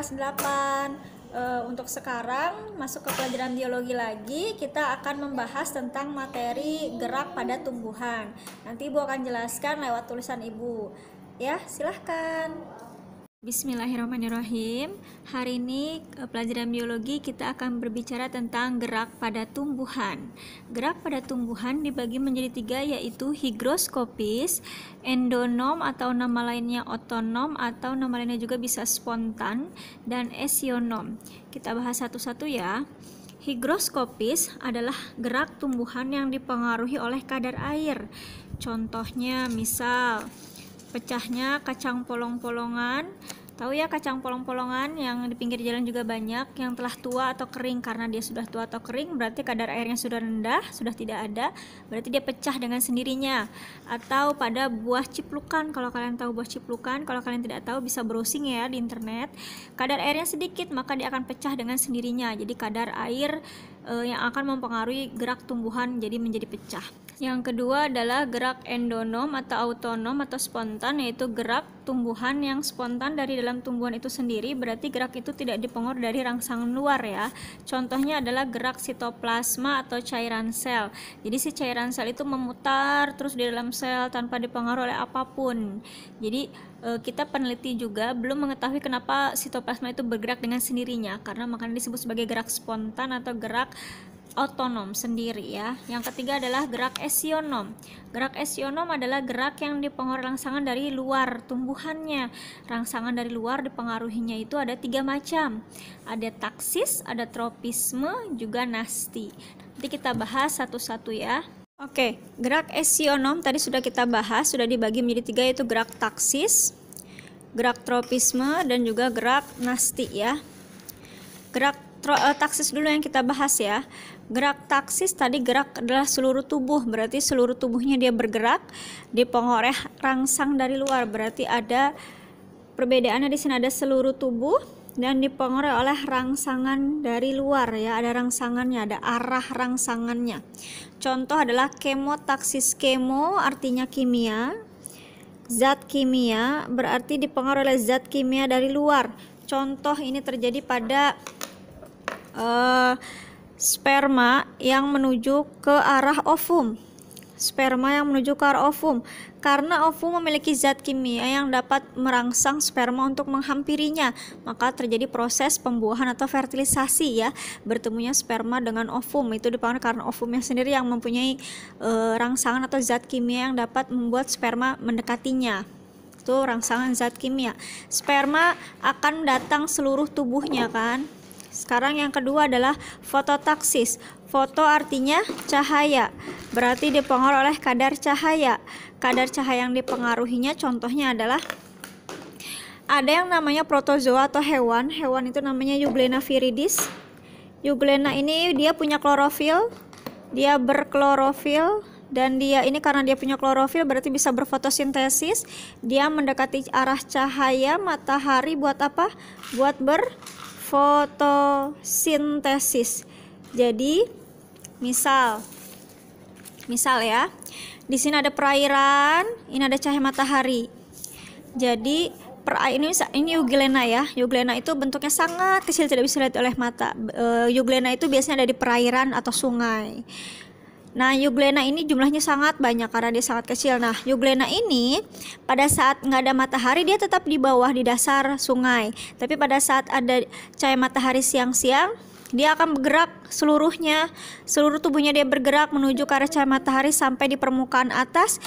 kelas 8. Uh, eh, untuk sekarang masuk ke pelajaran biologi lagi, kita akan membahas tentang materi gerak pada tumbuhan. Nanti Ibu akan jelaskan lewat tulisan Ibu. Ya, silahkan. Bismillahirrahmanirrahim. Hari ini eh, pelajaran biologi kita akan berbicara tentang gerak pada tumbuhan. Gerak pada tumbuhan dibagi menjadi tiga yaitu higroskopis, endonom atau nama lainnya otonom atau nama lainnya juga bisa spontan dan esionom. Kita bahas satu-satu ya. Higroskopis adalah gerak tumbuhan yang dipengaruhi oleh kadar air. Contohnya misal pecahnya kacang polong-polongan Tahu ya kacang polong-polongan yang di pinggir jalan juga banyak yang telah tua atau kering karena dia sudah tua atau kering berarti kadar airnya sudah rendah, sudah tidak ada, berarti dia pecah dengan sendirinya. Atau pada buah ciplukan, kalau kalian tahu buah ciplukan, kalau kalian tidak tahu bisa browsing ya di internet. Kadar airnya sedikit maka dia akan pecah dengan sendirinya. Jadi kadar air eh, yang akan mempengaruhi gerak tumbuhan jadi menjadi pecah. Yang kedua adalah gerak endonom atau autonom atau spontan yaitu gerak tumbuhan yang spontan dari dalam tumbuhan itu sendiri berarti gerak itu tidak dipengaruhi dari rangsangan luar ya. Contohnya adalah gerak sitoplasma atau cairan sel. Jadi si cairan sel itu memutar terus di dalam sel tanpa dipengaruhi oleh apapun. Jadi eh, kita peneliti juga belum mengetahui kenapa sitoplasma itu bergerak dengan sendirinya karena makanya disebut sebagai gerak spontan atau gerak otonom sendiri ya. Yang ketiga adalah gerak esionom. Gerak esionom adalah gerak yang dipengaruhi rangsangan dari luar tumbuhannya. Rangsangan dari luar dipengaruhinya itu ada tiga macam. Ada taksis, ada tropisme, juga nasti. Nanti kita bahas satu-satu ya. Oke, gerak esionom tadi sudah kita bahas, sudah dibagi menjadi tiga yaitu gerak taksis, gerak tropisme, dan juga gerak nasti ya. Gerak tro, eh, taksis dulu yang kita bahas ya. Gerak taksis tadi gerak adalah seluruh tubuh, berarti seluruh tubuhnya dia bergerak. Di pengoreh rangsang dari luar, berarti ada perbedaannya di sini ada seluruh tubuh dan pengoreh oleh rangsangan dari luar ya, ada rangsangannya, ada arah rangsangannya. Contoh adalah kemotaksis. Kemo artinya kimia, zat kimia berarti dipengaruhi oleh zat kimia dari luar. Contoh ini terjadi pada uh, sperma yang menuju ke arah ovum. Sperma yang menuju ke arah ovum karena ovum memiliki zat kimia yang dapat merangsang sperma untuk menghampirinya, maka terjadi proses pembuahan atau fertilisasi ya. Bertemunya sperma dengan ovum itu dipengaruhi karena ovumnya sendiri yang mempunyai e, rangsangan atau zat kimia yang dapat membuat sperma mendekatinya itu rangsangan zat kimia. Sperma akan datang seluruh tubuhnya kan? Sekarang yang kedua adalah fototaksis. Foto artinya cahaya, berarti dipengaruhi oleh kadar cahaya. Kadar cahaya yang dipengaruhinya contohnya adalah ada yang namanya protozoa atau hewan. Hewan itu namanya Euglena viridis. Euglena ini dia punya klorofil, dia berklorofil dan dia ini karena dia punya klorofil berarti bisa berfotosintesis. Dia mendekati arah cahaya matahari buat apa? Buat ber fotosintesis. Jadi, misal misal ya, di sini ada perairan, ini ada cahaya matahari. Jadi, per ini ini euglena ya. Euglena itu bentuknya sangat kecil tidak bisa dilihat oleh mata. Eh, euglena itu biasanya ada di perairan atau sungai. Nah, euglena ini jumlahnya sangat banyak karena dia sangat kecil. Nah, euglena ini pada saat nggak ada matahari dia tetap di bawah di dasar sungai. Tapi pada saat ada cahaya matahari siang-siang, dia akan bergerak seluruhnya, seluruh tubuhnya dia bergerak menuju ke arah cahaya matahari sampai di permukaan atas.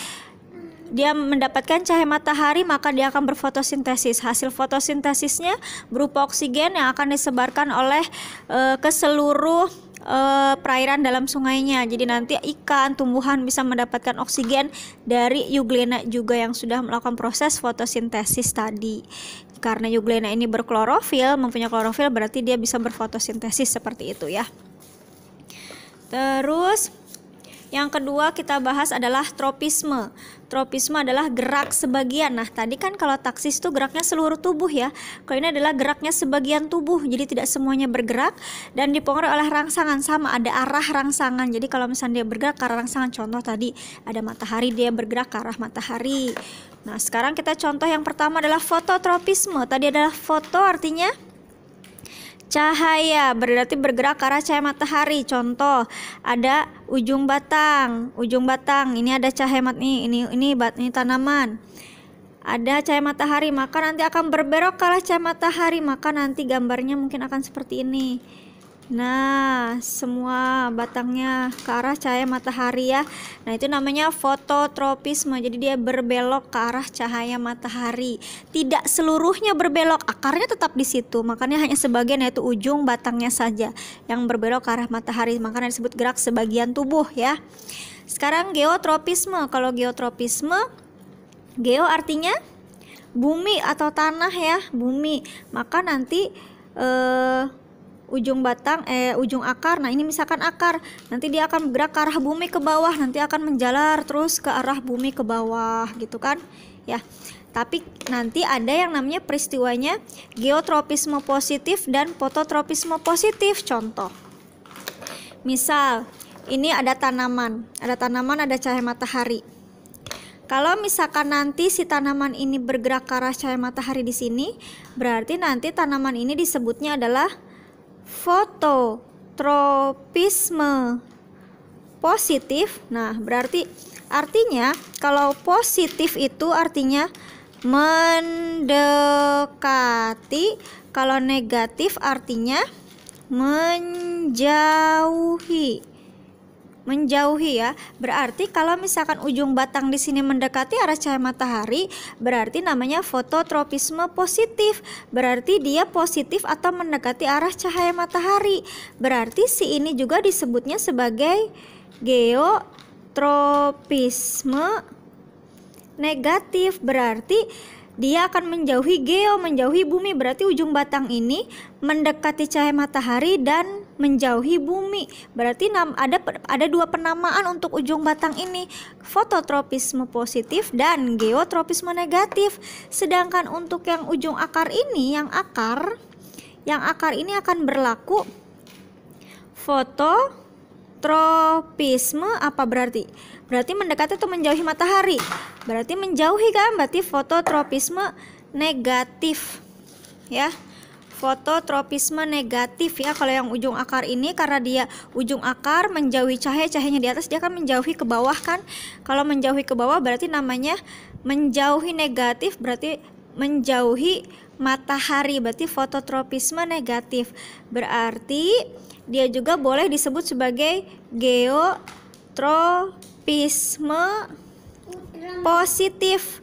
Dia mendapatkan cahaya matahari, maka dia akan berfotosintesis. Hasil fotosintesisnya berupa oksigen yang akan disebarkan oleh e, ke seluruh uh, perairan dalam sungainya. Jadi nanti ikan, tumbuhan bisa mendapatkan oksigen dari euglena juga yang sudah melakukan proses fotosintesis tadi. Karena euglena ini berklorofil, mempunyai klorofil berarti dia bisa berfotosintesis seperti itu ya. Terus yang kedua kita bahas adalah tropisme. Tropisme adalah gerak sebagian. Nah, tadi kan kalau taksis itu geraknya seluruh tubuh ya. Kalau ini adalah geraknya sebagian tubuh, jadi tidak semuanya bergerak dan dipengaruhi oleh rangsangan sama ada arah rangsangan. Jadi kalau misalnya dia bergerak ke arah rangsangan, contoh tadi ada matahari dia bergerak ke arah matahari. Nah, sekarang kita contoh yang pertama adalah fototropisme. Tadi adalah foto artinya Cahaya berarti bergerak ke arah cahaya matahari. Contoh, ada ujung batang, ujung batang. Ini ada cahaya mat nih, ini ini bat ini tanaman. Ada cahaya matahari, maka nanti akan berberok ke arah cahaya matahari, maka nanti gambarnya mungkin akan seperti ini. Nah, semua batangnya ke arah cahaya matahari ya. Nah, itu namanya fototropisme. Jadi dia berbelok ke arah cahaya matahari. Tidak seluruhnya berbelok, akarnya tetap di situ. Makanya hanya sebagian yaitu ujung batangnya saja yang berbelok ke arah matahari. Makanya disebut gerak sebagian tubuh ya. Sekarang geotropisme. Kalau geotropisme, geo artinya bumi atau tanah ya, bumi. Maka nanti eh ujung batang eh ujung akar. Nah, ini misalkan akar, nanti dia akan bergerak ke arah bumi ke bawah, nanti akan menjalar terus ke arah bumi ke bawah gitu kan. Ya. Tapi nanti ada yang namanya peristiwanya geotropisme positif dan fototropisme positif. Contoh. Misal, ini ada tanaman, ada tanaman ada cahaya matahari. Kalau misalkan nanti si tanaman ini bergerak ke arah cahaya matahari di sini, berarti nanti tanaman ini disebutnya adalah foto tropisme positif. Nah, berarti artinya kalau positif itu artinya mendekati, kalau negatif artinya menjauhi menjauhi ya. Berarti kalau misalkan ujung batang di sini mendekati arah cahaya matahari, berarti namanya fototropisme positif. Berarti dia positif atau mendekati arah cahaya matahari. Berarti si ini juga disebutnya sebagai geotropisme negatif. Berarti dia akan menjauhi geo, menjauhi bumi. Berarti ujung batang ini mendekati cahaya matahari dan menjauhi bumi. Berarti ada ada dua penamaan untuk ujung batang ini, fototropisme positif dan geotropisme negatif. Sedangkan untuk yang ujung akar ini, yang akar yang akar ini akan berlaku fototropisme apa berarti? Berarti mendekati atau menjauhi matahari. Berarti menjauhi kan berarti fototropisme negatif. Ya fototropisme negatif ya kalau yang ujung akar ini karena dia ujung akar menjauhi cahaya cahayanya di atas dia akan menjauhi ke bawah kan kalau menjauhi ke bawah berarti namanya menjauhi negatif berarti menjauhi matahari berarti fototropisme negatif berarti dia juga boleh disebut sebagai geotropisme positif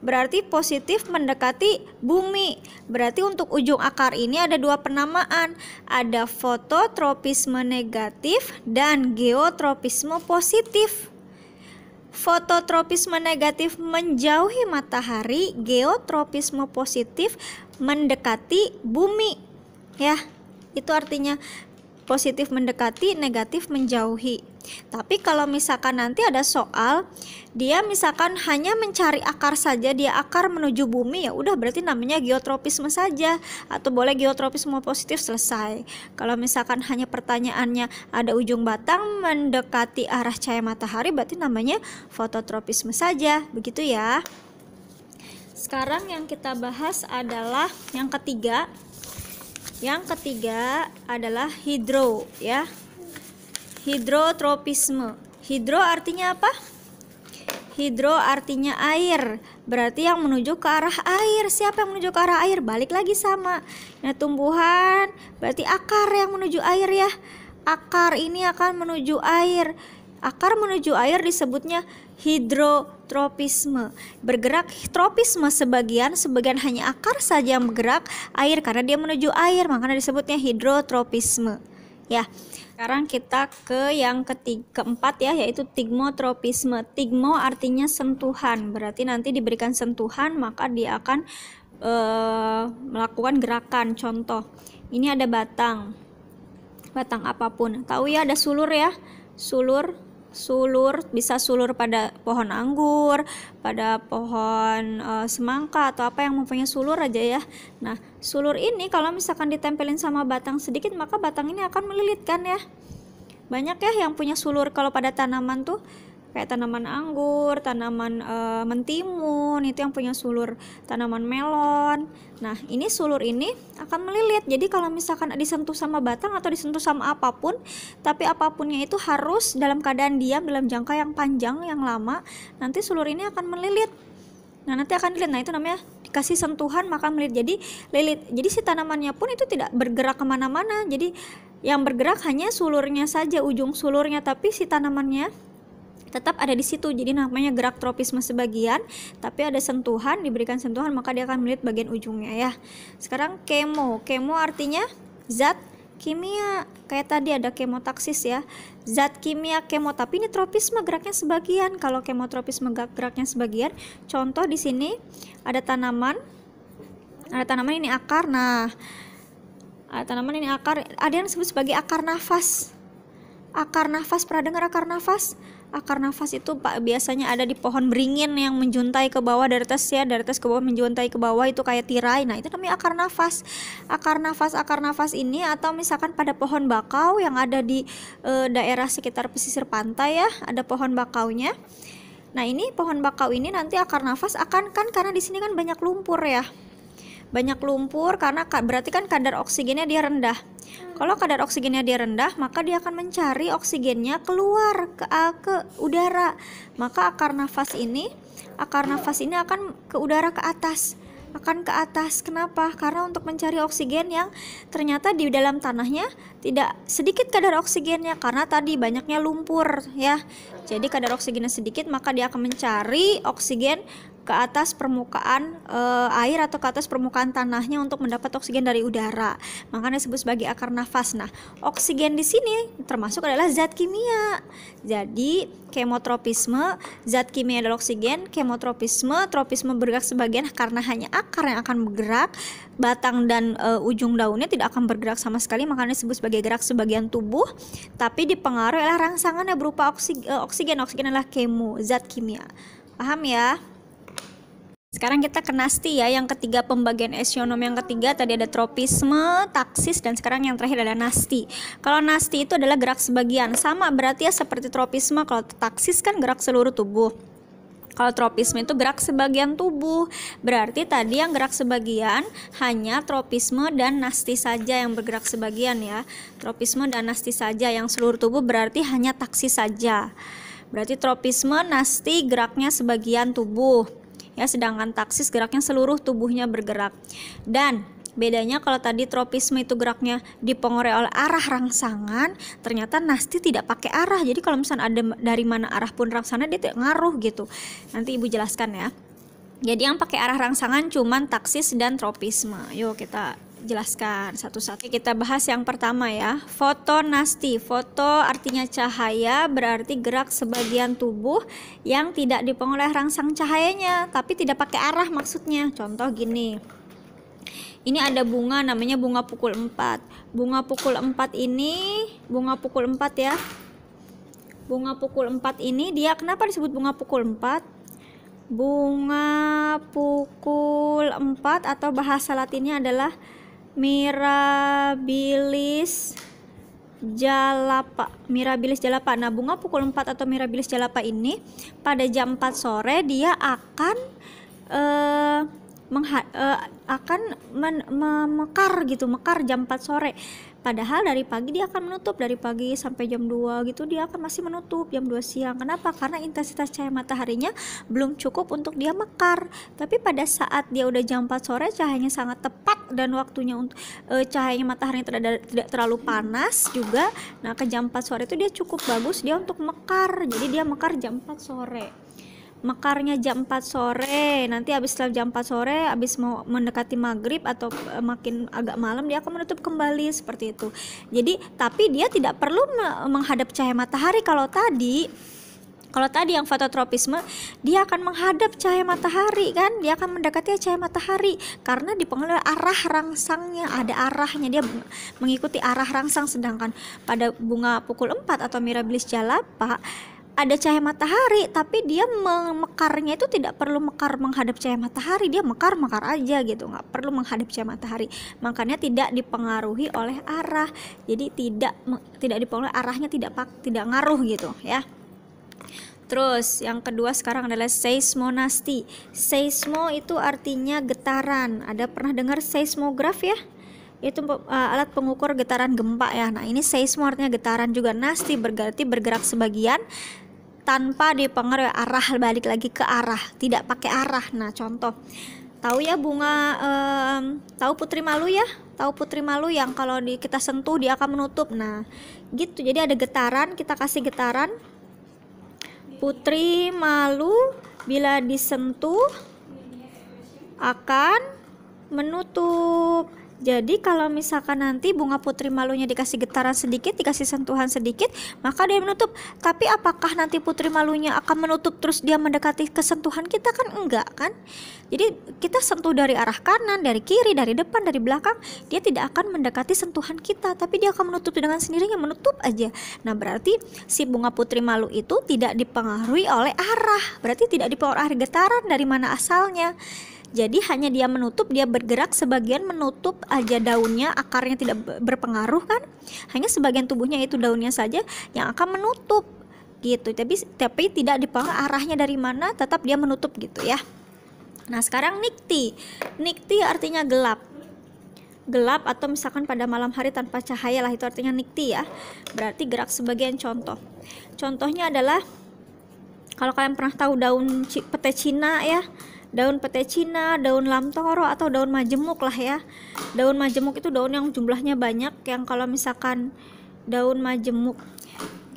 berarti positif mendekati bumi. Berarti untuk ujung akar ini ada dua penamaan, ada fototropisme negatif dan geotropisme positif. Fototropisme negatif menjauhi matahari, geotropisme positif mendekati bumi. Ya, itu artinya positif mendekati, negatif menjauhi. Tapi kalau misalkan nanti ada soal, dia misalkan hanya mencari akar saja, dia akar menuju bumi ya udah berarti namanya geotropisme saja atau boleh geotropisme positif selesai. Kalau misalkan hanya pertanyaannya ada ujung batang mendekati arah cahaya matahari berarti namanya fototropisme saja, begitu ya. Sekarang yang kita bahas adalah yang ketiga. Yang ketiga adalah hidro ya. Hidrotropisme. Hidro artinya apa? Hidro artinya air. Berarti yang menuju ke arah air. Siapa yang menuju ke arah air? Balik lagi sama. Nah, tumbuhan berarti akar yang menuju air ya. Akar ini akan menuju air. Akar menuju air disebutnya hidrotropisme. Bergerak tropisme sebagian, sebagian hanya akar saja yang bergerak air karena dia menuju air, makanya disebutnya hidrotropisme. Ya. Sekarang kita ke yang ketiga, keempat ya, yaitu tigmotropisme. Tigmo artinya sentuhan, berarti nanti diberikan sentuhan maka dia akan e, melakukan gerakan. Contoh, ini ada batang, batang apapun. Tahu ya ada sulur ya, sulur sulur bisa sulur pada pohon anggur, pada pohon e, semangka atau apa yang mempunyai sulur aja ya. Nah, sulur ini kalau misalkan ditempelin sama batang sedikit maka batang ini akan melilitkan ya. Banyak ya yang punya sulur kalau pada tanaman tuh kayak tanaman anggur, tanaman e, mentimun, itu yang punya sulur tanaman melon. Nah, ini sulur ini akan melilit. Jadi kalau misalkan disentuh sama batang atau disentuh sama apapun, tapi apapunnya itu harus dalam keadaan diam dalam jangka yang panjang, yang lama, nanti sulur ini akan melilit. Nah, nanti akan dilihat. Nah, itu namanya dikasih sentuhan maka melilit. Jadi lilit. Jadi si tanamannya pun itu tidak bergerak kemana mana Jadi yang bergerak hanya sulurnya saja, ujung sulurnya, tapi si tanamannya tetap ada di situ. Jadi namanya gerak tropisme sebagian, tapi ada sentuhan, diberikan sentuhan maka dia akan melihat bagian ujungnya ya. Sekarang kemo. Kemo artinya zat kimia. Kayak tadi ada kemotaksis ya. Zat kimia kemo tapi ini tropisme geraknya sebagian. Kalau kemotropisme geraknya sebagian, contoh di sini ada tanaman ada tanaman ini akar. Nah, ada tanaman ini akar, ada yang disebut sebagai akar nafas akar nafas pernah dengar akar nafas akar nafas itu pak biasanya ada di pohon beringin yang menjuntai ke bawah dari atas ya dari atas ke bawah menjuntai ke bawah itu kayak tirai nah itu namanya akar nafas akar nafas akar nafas ini atau misalkan pada pohon bakau yang ada di e, daerah sekitar pesisir pantai ya ada pohon bakaunya nah ini pohon bakau ini nanti akar nafas akan kan karena di sini kan banyak lumpur ya banyak lumpur karena berarti kan kadar oksigennya dia rendah kalau kadar oksigennya dia rendah, maka dia akan mencari oksigennya keluar ke eh, ke udara. Maka akar nafas ini, akar nafas ini akan ke udara ke atas akan ke atas. Kenapa? Karena untuk mencari oksigen yang ternyata di dalam tanahnya tidak sedikit kadar oksigennya karena tadi banyaknya lumpur ya. Jadi kadar oksigennya sedikit maka dia akan mencari oksigen ke atas permukaan e, air atau ke atas permukaan tanahnya untuk mendapat oksigen dari udara. Makanya disebut sebagai akar nafas. Nah, oksigen di sini termasuk adalah zat kimia. Jadi, kemotropisme, zat kimia adalah oksigen, kemotropisme, tropisme bergerak sebagian karena hanya akar yang akan bergerak, batang dan e, ujung daunnya tidak akan bergerak sama sekali, makanya disebut sebagai gerak sebagian tubuh, tapi dipengaruhi oleh rangsangan yang berupa oksigen, eh, oksigen, oksigen adalah kemo, zat kimia. Paham ya? Sekarang kita ke nasti ya, yang ketiga pembagian esionom yang ketiga tadi ada tropisme, taksis dan sekarang yang terakhir ada nasti. Kalau nasti itu adalah gerak sebagian, sama berarti ya seperti tropisme, kalau taksis kan gerak seluruh tubuh. Kalau tropisme itu gerak sebagian tubuh, berarti tadi yang gerak sebagian hanya tropisme dan nasti saja yang bergerak sebagian ya. Tropisme dan nasti saja yang seluruh tubuh berarti hanya taksis saja. Berarti tropisme, nasti, geraknya sebagian tubuh ya sedangkan taksis geraknya seluruh tubuhnya bergerak dan Bedanya kalau tadi tropisme itu geraknya dipengaruhi oleh arah rangsangan, ternyata nasti tidak pakai arah. Jadi kalau misalnya ada dari mana arah pun rangsangan dia tidak ngaruh gitu. Nanti ibu jelaskan ya. Jadi yang pakai arah rangsangan cuman taksis dan tropisme. Yuk kita jelaskan satu-satu. Kita bahas yang pertama ya, Foto fotonasti. Foto artinya cahaya, berarti gerak sebagian tubuh yang tidak dipengaruhi rangsang cahayanya, tapi tidak pakai arah maksudnya. Contoh gini. Ini ada bunga namanya bunga pukul 4. Bunga pukul 4 ini, bunga pukul 4 ya. Bunga pukul 4 ini dia kenapa disebut bunga pukul 4? bunga pukul 4 atau bahasa latinnya adalah mirabilis jalapa mirabilis jalapa nah bunga pukul 4 atau mirabilis jalapa ini pada jam 4 sore dia akan uh, uh, akan men mekar gitu mekar jam 4 sore Padahal dari pagi dia akan menutup dari pagi sampai jam 2 gitu dia akan masih menutup jam 2 siang. Kenapa? Karena intensitas cahaya mataharinya belum cukup untuk dia mekar. Tapi pada saat dia udah jam 4 sore cahayanya sangat tepat dan waktunya untuk e, cahayanya matahari tidak tidak terlalu panas juga. Nah, ke jam 4 sore itu dia cukup bagus dia untuk mekar. Jadi dia mekar jam 4 sore mekarnya jam 4 sore nanti habis setelah jam 4 sore habis mau mendekati maghrib atau eh, makin agak malam dia akan menutup kembali seperti itu jadi tapi dia tidak perlu menghadap cahaya matahari kalau tadi kalau tadi yang fototropisme dia akan menghadap cahaya matahari kan dia akan mendekati cahaya matahari karena dipengaruhi arah rangsangnya ada arahnya dia mengikuti arah rangsang sedangkan pada bunga pukul 4 atau mirabilis jalapa ada cahaya matahari tapi dia memekarnya itu tidak perlu mekar menghadap cahaya matahari dia mekar mekar aja gitu nggak perlu menghadap cahaya matahari makanya tidak dipengaruhi oleh arah jadi tidak tidak dipengaruhi arahnya tidak tidak ngaruh gitu ya Terus yang kedua sekarang adalah seismonasti. Seismo itu artinya getaran. Ada pernah dengar seismograf ya? Itu uh, alat pengukur getaran gempa ya. Nah, ini seismo artinya getaran juga. Nasti berarti bergerak sebagian tanpa dipengaruhi arah balik lagi ke arah tidak pakai arah nah contoh tahu ya bunga um, tahu putri malu ya tahu putri malu yang kalau di, kita sentuh dia akan menutup nah gitu jadi ada getaran kita kasih getaran putri malu bila disentuh akan menutup jadi kalau misalkan nanti bunga putri malunya dikasih getaran sedikit, dikasih sentuhan sedikit, maka dia menutup. Tapi apakah nanti putri malunya akan menutup terus dia mendekati kesentuhan kita kan enggak kan? Jadi kita sentuh dari arah kanan, dari kiri, dari depan, dari belakang, dia tidak akan mendekati sentuhan kita, tapi dia akan menutup dengan sendirinya, menutup aja. Nah, berarti si bunga putri malu itu tidak dipengaruhi oleh arah, berarti tidak dipengaruhi getaran dari mana asalnya. Jadi hanya dia menutup, dia bergerak sebagian menutup aja daunnya, akarnya tidak berpengaruh kan? Hanya sebagian tubuhnya itu daunnya saja yang akan menutup gitu. Tapi tapi tidak dipengaruhi arahnya dari mana, tetap dia menutup gitu ya. Nah, sekarang nikti. Nikti artinya gelap gelap atau misalkan pada malam hari tanpa cahaya lah itu artinya nikti ya berarti gerak sebagian contoh contohnya adalah kalau kalian pernah tahu daun petai Cina ya daun pete cina, daun lamtoro atau daun majemuk lah ya. Daun majemuk itu daun yang jumlahnya banyak yang kalau misalkan daun majemuk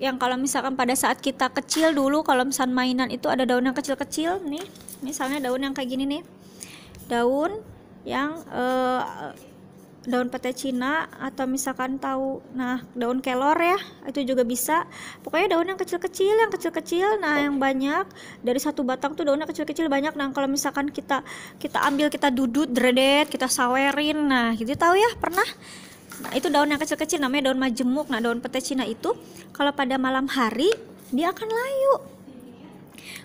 yang kalau misalkan pada saat kita kecil dulu kalau misalkan mainan itu ada daun yang kecil-kecil nih, misalnya daun yang kayak gini nih. Daun yang uh, daun pete Cina atau misalkan tahu nah daun kelor ya itu juga bisa pokoknya daun yang kecil-kecil yang kecil-kecil nah yang banyak dari satu batang tuh daunnya kecil-kecil banyak nah kalau misalkan kita kita ambil kita dudut dredet kita sawerin nah gitu tahu ya pernah nah itu daun yang kecil-kecil namanya daun majemuk nah daun pete Cina itu kalau pada malam hari dia akan layu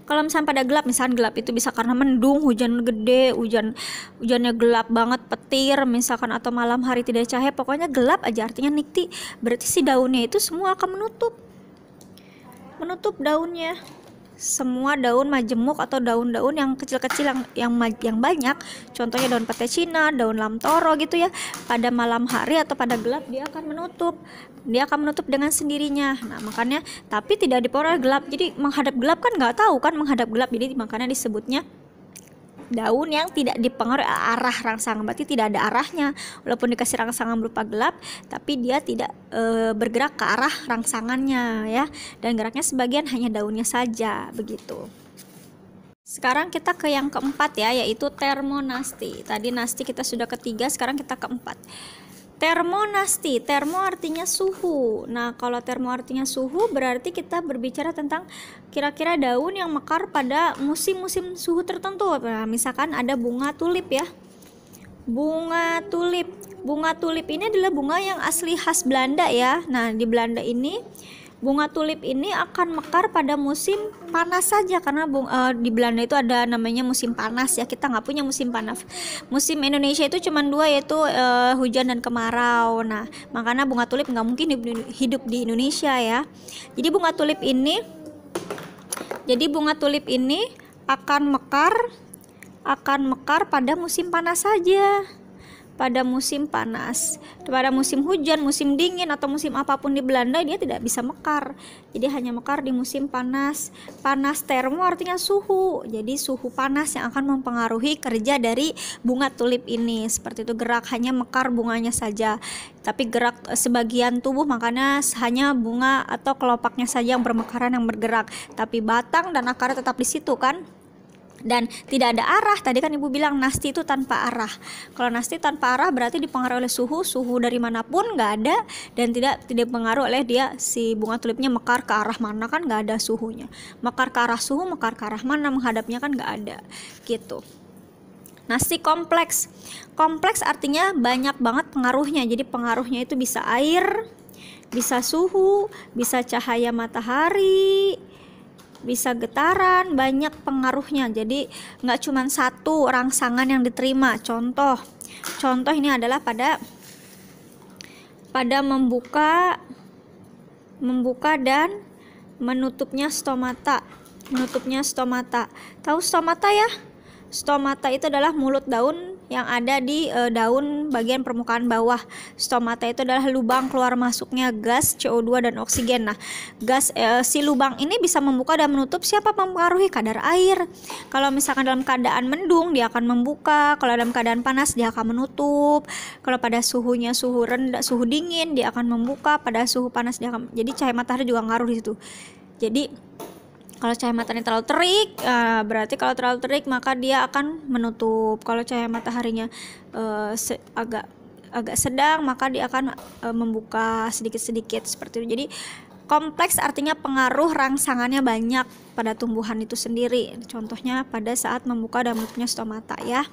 kalau misalnya pada gelap, misalnya gelap itu bisa karena mendung, hujan gede, hujan hujannya gelap banget, petir misalkan atau malam hari tidak cahaya, pokoknya gelap aja artinya nikti. Berarti si daunnya itu semua akan menutup menutup daunnya semua daun majemuk atau daun-daun yang kecil-kecil yang yang yang banyak contohnya daun petai cina daun toro gitu ya pada malam hari atau pada gelap dia akan menutup dia akan menutup dengan sendirinya nah makanya tapi tidak diperoleh gelap jadi menghadap gelap kan nggak tahu kan menghadap gelap jadi makanya disebutnya daun yang tidak dipengaruhi eh, arah rangsangan berarti tidak ada arahnya walaupun dikasih rangsangan berupa gelap tapi dia tidak e, bergerak ke arah rangsangannya ya dan geraknya sebagian hanya daunnya saja begitu sekarang kita ke yang keempat ya yaitu termonasti tadi nasti kita sudah ketiga sekarang kita keempat Termonasti, termo artinya suhu. Nah, kalau termo artinya suhu, berarti kita berbicara tentang kira-kira daun yang mekar pada musim-musim suhu tertentu. Nah, misalkan ada bunga tulip ya. Bunga tulip. Bunga tulip ini adalah bunga yang asli khas Belanda ya. Nah, di Belanda ini bunga tulip ini akan mekar pada musim panas saja karena bunga, uh, eh, di Belanda itu ada namanya musim panas ya kita nggak punya musim panas musim Indonesia itu cuma dua yaitu uh, hujan dan kemarau nah makanya bunga tulip nggak mungkin hidup di Indonesia ya jadi bunga tulip ini jadi bunga tulip ini akan mekar akan mekar pada musim panas saja pada musim panas. Pada musim hujan, musim dingin atau musim apapun di Belanda dia tidak bisa mekar. Jadi hanya mekar di musim panas. Panas termo artinya suhu. Jadi suhu panas yang akan mempengaruhi kerja dari bunga tulip ini. Seperti itu gerak hanya mekar bunganya saja. Tapi gerak eh, sebagian tubuh makanya hanya bunga atau kelopaknya saja yang bermekaran yang bergerak. Tapi batang dan akarnya tetap di situ kan? dan tidak ada arah tadi kan ibu bilang nasti itu tanpa arah kalau nasti tanpa arah berarti dipengaruhi oleh suhu suhu dari manapun nggak ada dan tidak tidak pengaruh oleh dia si bunga tulipnya mekar ke arah mana kan nggak ada suhunya mekar ke arah suhu mekar ke arah mana menghadapnya kan nggak ada gitu nasti kompleks kompleks artinya banyak banget pengaruhnya jadi pengaruhnya itu bisa air bisa suhu bisa cahaya matahari bisa getaran banyak pengaruhnya jadi nggak cuma satu rangsangan yang diterima contoh contoh ini adalah pada pada membuka membuka dan menutupnya stomata menutupnya stomata tahu stomata ya stomata itu adalah mulut daun yang ada di e, daun bagian permukaan bawah. Stomata itu adalah lubang keluar masuknya gas CO2 dan oksigen. Nah, gas e, si lubang ini bisa membuka dan menutup siapa mempengaruhi kadar air. Kalau misalkan dalam keadaan mendung dia akan membuka, kalau dalam keadaan panas dia akan menutup. Kalau pada suhunya suhu rendah, suhu dingin dia akan membuka, pada suhu panas dia akan. Jadi cahaya matahari juga ngaruh di situ. Jadi kalau cahaya matahari terlalu terik, uh, berarti kalau terlalu terik maka dia akan menutup. Kalau cahaya mataharinya uh, se- agak agak sedang maka dia akan uh, membuka sedikit-sedikit seperti itu. Jadi Kompleks artinya pengaruh rangsangannya banyak pada tumbuhan itu sendiri. Contohnya pada saat membuka dan menutupnya stomata ya.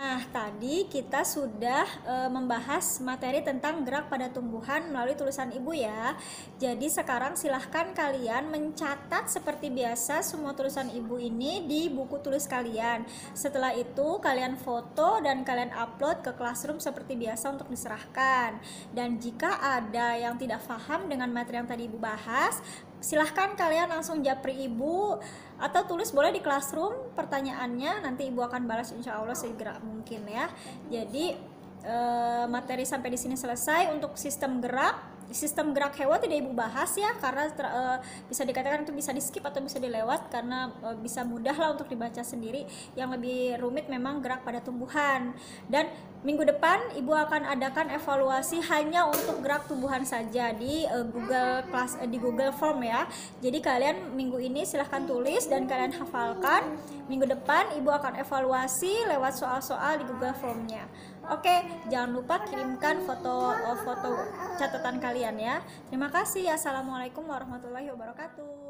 Nah, tadi kita sudah e, membahas materi tentang gerak pada tumbuhan melalui tulisan ibu ya. Jadi sekarang silahkan kalian mencatat seperti biasa semua tulisan ibu ini di buku tulis kalian. Setelah itu kalian foto dan kalian upload ke classroom seperti biasa untuk diserahkan. Dan jika ada yang tidak paham dengan materi yang tadi ibu bahas, silahkan kalian langsung japri ibu atau tulis boleh di classroom pertanyaannya nanti ibu akan balas insya Allah segera mungkin ya jadi eh, materi sampai di sini selesai untuk sistem gerak sistem gerak hewan tidak ibu bahas ya karena ter, uh, bisa dikatakan itu bisa di skip atau bisa dilewat karena uh, bisa mudah lah untuk dibaca sendiri yang lebih rumit memang gerak pada tumbuhan dan minggu depan ibu akan adakan evaluasi hanya untuk gerak tumbuhan saja di uh, Google Class uh, di Google Form ya jadi kalian minggu ini silahkan tulis dan kalian hafalkan minggu depan ibu akan evaluasi lewat soal-soal di Google Formnya Oke, jangan lupa kirimkan foto oh, foto catatan kalian ya. Terima kasih. Assalamualaikum warahmatullahi wabarakatuh.